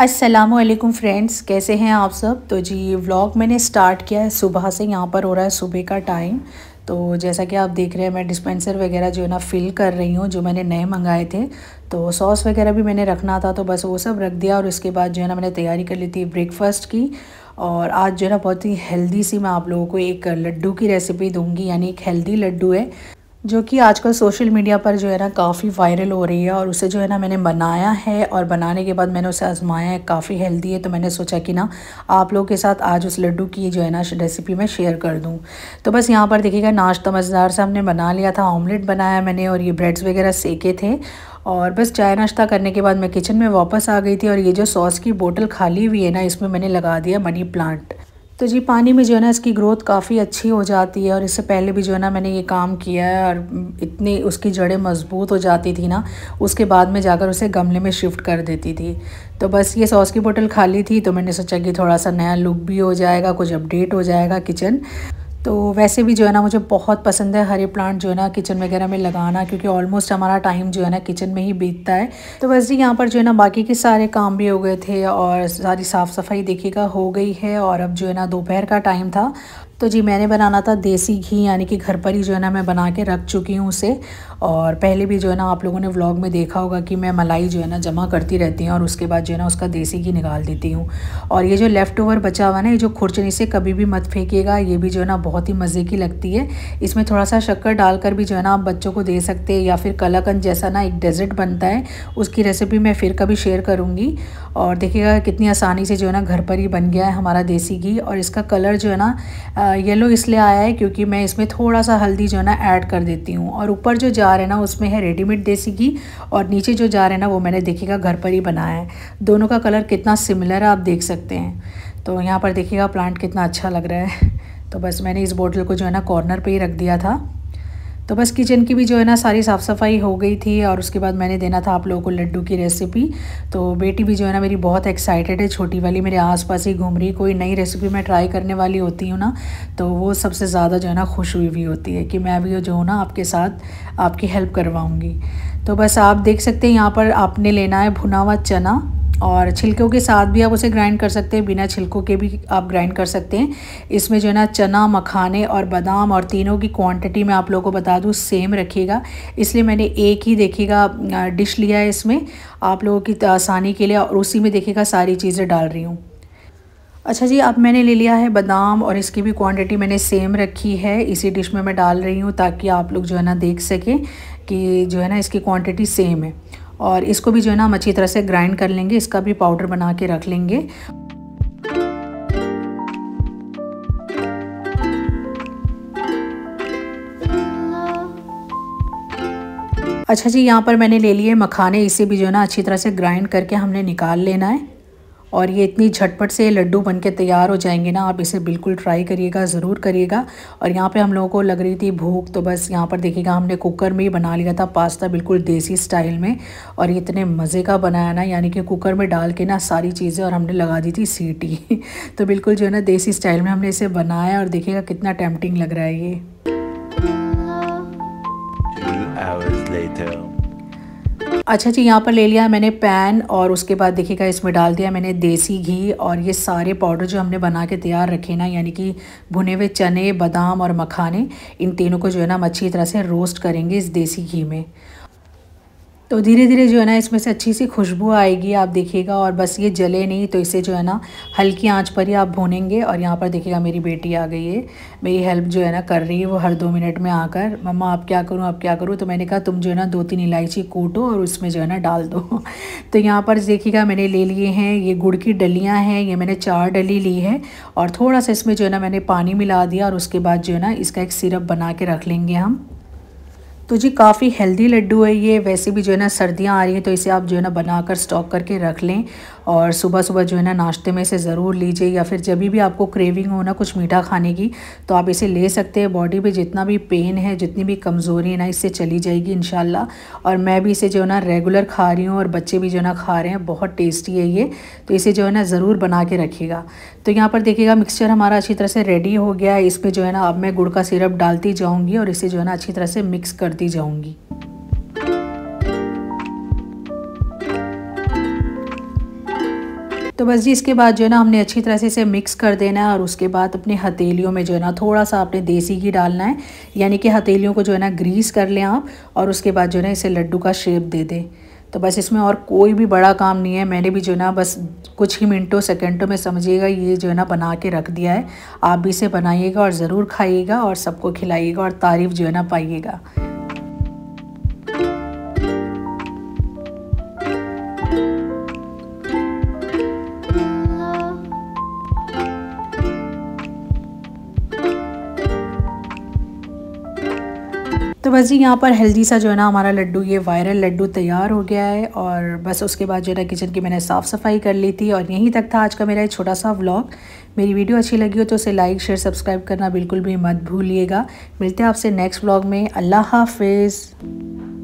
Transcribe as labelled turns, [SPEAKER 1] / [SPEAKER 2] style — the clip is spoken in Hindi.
[SPEAKER 1] असलम फ्रेंड्स कैसे हैं आप सब तो जी ये व्लॉग मैंने स्टार्ट किया है सुबह से यहाँ पर हो रहा है सुबह का टाइम तो जैसा कि आप देख रहे हैं मैं डिस्पेंसर वगैरह जो है ना फ़िल कर रही हूँ जो मैंने नए मंगाए थे तो सॉस वगैरह भी मैंने रखना था तो बस वो सब रख दिया और उसके बाद जो है ना मैंने तैयारी कर ली थी ब्रेकफास्ट की और आज जो है ना बहुत ही हेल्दी सी मैं आप लोगों को एक लड्डू की रेसिपी दूंगी यानी एक हेल्दी लड्डू है जो कि आजकल सोशल मीडिया पर जो है ना काफ़ी वायरल हो रही है और उसे जो है ना मैंने बनाया है और बनाने के बाद मैंने उसे आजमाया है काफ़ी हेल्दी है तो मैंने सोचा कि ना आप लोगों के साथ आज उस लड्डू की जो है ना रेसिपी मैं शेयर कर दूं तो बस यहाँ पर देखिएगा नाश्ता मज़ेदार से हमने बना लिया था ऑमलेट बनाया मैंने और ये ब्रेड्स वगैरह सेके थे और बस चाय नाश्ता करने के बाद मैं किचन में वापस आ गई थी और ये जो सॉस की बोटल खाली हुई है ना इसमें मैंने लगा दिया मनी प्लांट तो जी पानी में जो है ना इसकी ग्रोथ काफ़ी अच्छी हो जाती है और इससे पहले भी जो है ना मैंने ये काम किया है और इतनी उसकी जड़ें मजबूत हो जाती थी ना उसके बाद में जाकर उसे गमले में शिफ्ट कर देती थी तो बस ये सॉस की बोतल खाली थी तो मैंने सोचा कि थोड़ा सा नया लुक भी हो जाएगा कुछ अपडेट हो जाएगा किचन तो वैसे भी जो है ना मुझे बहुत पसंद है हरे प्लांट जो है ना किचन वगैरह में लगाना क्योंकि ऑलमोस्ट हमारा टाइम जो है ना किचन में ही बीतता है तो वैसे यहाँ पर जो है ना बाकी के सारे काम भी हो गए थे और सारी साफ़ सफाई देखिएगा हो गई है और अब जो है ना दोपहर का टाइम था तो जी मैंने बनाना था देसी घी यानी कि घर पर ही जो है ना मैं बना के रख चुकी हूँ उसे और पहले भी जो है ना आप लोगों ने व्लॉग में देखा होगा कि मैं मलाई जो है ना जमा करती रहती हूँ और उसके बाद जो है ना उसका देसी घी निकाल देती हूँ और ये जो लेफ़्ट ओवर बचा हुआ ना ये जो खुरचनी से कभी भी मत फेंकेगा ये भी जो है ना बहुत ही मज़े की लगती है इसमें थोड़ा सा शक्कर डालकर भी जो है ना आप बच्चों को दे सकते हैं या फिर कलाकंद जैसा ना एक डेजर्ट बनता है उसकी रेसिपी मैं फिर कभी शेयर करूँगी और देखिएगा कितनी आसानी से जो है ना घर पर ही बन गया है हमारा देसी घी और इसका कलर जो है ना येलो इसलिए आया है क्योंकि मैं इसमें थोड़ा सा हल्दी जो है ना ऐड कर देती हूँ और ऊपर जो जार है ना उसमें है रेडीमेड देसी घी और नीचे जो जार है ना वो मैंने देखिएगा घर पर ही बनाया है दोनों का कलर कितना सिमिलर है आप देख सकते हैं तो यहाँ पर देखिएगा प्लांट कितना अच्छा लग रहा है तो बस मैंने इस बोटल को जो है ना कॉर्नर पर ही रख दिया था तो बस किचन की भी जो है ना सारी साफ़ सफाई हो गई थी और उसके बाद मैंने देना था आप लोगों को लड्डू की रेसिपी तो बेटी भी जो है ना मेरी बहुत एक्साइटेड है छोटी वाली मेरे आसपास ही घूम रही कोई नई रेसिपी मैं ट्राई करने वाली होती हूँ ना तो वो सबसे ज़्यादा जो है ना खुश हुई हुई होती है कि मैं भी जो हूँ ना आपके साथ आपकी हेल्प करवाऊँगी तो बस आप देख सकते हैं यहाँ पर आपने लेना है भुना हुआ चना और छिलकों के साथ भी आप उसे ग्राइंड कर सकते हैं बिना छिलकों के भी आप ग्राइंड कर सकते हैं इसमें जो है ना चना मखाने और बादाम और तीनों की क्वांटिटी मैं आप लोगों को बता दूँ सेम रखिएगा इसलिए मैंने एक ही देखिएगा डिश लिया है इसमें आप लोगों की आसानी के लिए और उसी में देखिएगा सारी चीज़ें डाल रही हूँ अच्छा जी अब मैंने ले लिया है बादाम और इसकी भी क्वांटिटी मैंने सेम रखी है इसी डिश में मैं डाल रही हूँ ताकि आप लोग जो है ना देख सकें कि जो है ना इसकी क्वांटिटी सेम है और इसको भी जो है ना हम अच्छी तरह से ग्राइंड कर लेंगे इसका भी पाउडर बना के रख लेंगे अच्छा जी यहाँ पर मैंने ले लिए मखाने इसे भी जो है ना अच्छी तरह से ग्राइंड करके हमने निकाल लेना है और ये इतनी झटपट से लड्डू बन के तैयार हो जाएंगे ना आप इसे बिल्कुल ट्राई करिएगा ज़रूर करिएगा और यहाँ पे हम लोगों को लग रही थी भूख तो बस यहाँ पर देखिएगा हमने कुकर में ही बना लिया था पास्ता बिल्कुल देसी स्टाइल में और इतने मज़े का बनाया ना यानी कि कुकर में डाल के ना सारी चीज़ें और हमने लगा दी थी सीटी तो बिल्कुल जो है ना देसी स्टाइल में हमने इसे बनाया और देखिएगा कितना टेम्पटिंग लग रहा है ये अच्छा जी यहाँ पर ले लिया मैंने पैन और उसके बाद देखिएगा इसमें डाल दिया मैंने देसी घी और ये सारे पाउडर जो हमने बना के तैयार रखे ना यानी कि भुने हुए चने बादाम और मखाने इन तीनों को जो है ना हम अच्छी तरह से रोस्ट करेंगे इस देसी घी में तो धीरे धीरे जो है ना इसमें से अच्छी सी खुशबू आएगी आप देखिएगा और बस ये जले नहीं तो इसे जो है ना हल्की आंच पर ही आप भूनेंगे और यहाँ पर देखिएगा मेरी बेटी आ गई है मेरी हेल्प जो है ना कर रही है वो हर दो मिनट में आकर मम्मा आप क्या करूँ आप क्या करूँ तो मैंने कहा तुम जो है ना दो तीन इलायची कूटो और उसमें जो है ना डाल दो तो यहाँ पर देखिएगा मैंने ले लिए हैं ये गुड़ की डलियाँ हैं ये मैंने चार डली ली है और थोड़ा सा इसमें जो है ना मैंने पानी मिला दिया और उसके बाद जो है ना इसका एक सिरप बना के रख लेंगे हम तो जी काफ़ी हेल्दी लड्डू है ये वैसे भी जो है ना सर्दियाँ आ रही हैं तो इसे आप जो है ना बनाकर स्टॉक करके रख लें और सुबह सुबह जो है ना नाश्ते में इसे ज़रूर लीजिए या फिर जब भी आपको क्रेविंग हो ना कुछ मीठा खाने की तो आप इसे ले सकते हैं बॉडी पे जितना भी पेन है जितनी भी कमज़ोरी है ना इससे चली जाएगी इन और मैं भी इसे जो है ना रेगुलर खा रही हूँ और बच्चे भी जो है ना खा रहे हैं बहुत टेस्टी है ये तो इसे जो है ना ज़रूर बना के रखिएगा तो यहाँ पर देखिएगा मिक्सचर हमारा अच्छी तरह से रेडी हो गया है इसमें जो है ना अब मैं गुड़ का सिरप डालती जाऊँगी और इसे जो है ना अच्छी तरह से मिक्स कर करती जाऊंगी तो बस जी इसके बाद जो है ना हमने अच्छी तरह से इसे मिक्स कर देना है और उसके बाद अपने हथेलियों में जो है ना थोड़ा सा आपने देसी घी डालना है यानी कि हथेलियों को जो है ना ग्रीस कर लें आप और उसके बाद जो है ना इसे लड्डू का शेप दे दें तो बस इसमें और कोई भी बड़ा काम नहीं है मैंने भी जो है ना बस कुछ ही मिनटों सेकेंडों में समझिएगा ये जो है ना बना के रख दिया है आप भी इसे बनाइएगा और ज़रूर खाइएगा और सबको खिलाइएगा और तारीफ़ जो है ना पाइएगा तो बस जी यहाँ पर हेल्दी सा जो है ना हमारा लड्डू ये वायरल लड्डू तैयार हो गया है और बस उसके बाद जो है ना किचन की मैंने साफ़ सफाई कर ली थी और यहीं तक था आज का मेरा एक छोटा सा व्लॉग मेरी वीडियो अच्छी लगी हो तो उसे लाइक शेयर सब्सक्राइब करना बिल्कुल भी मत भूलिएगा मिलते हैं आपसे नेक्स्ट व्लॉग में अल्लाह हाफिज़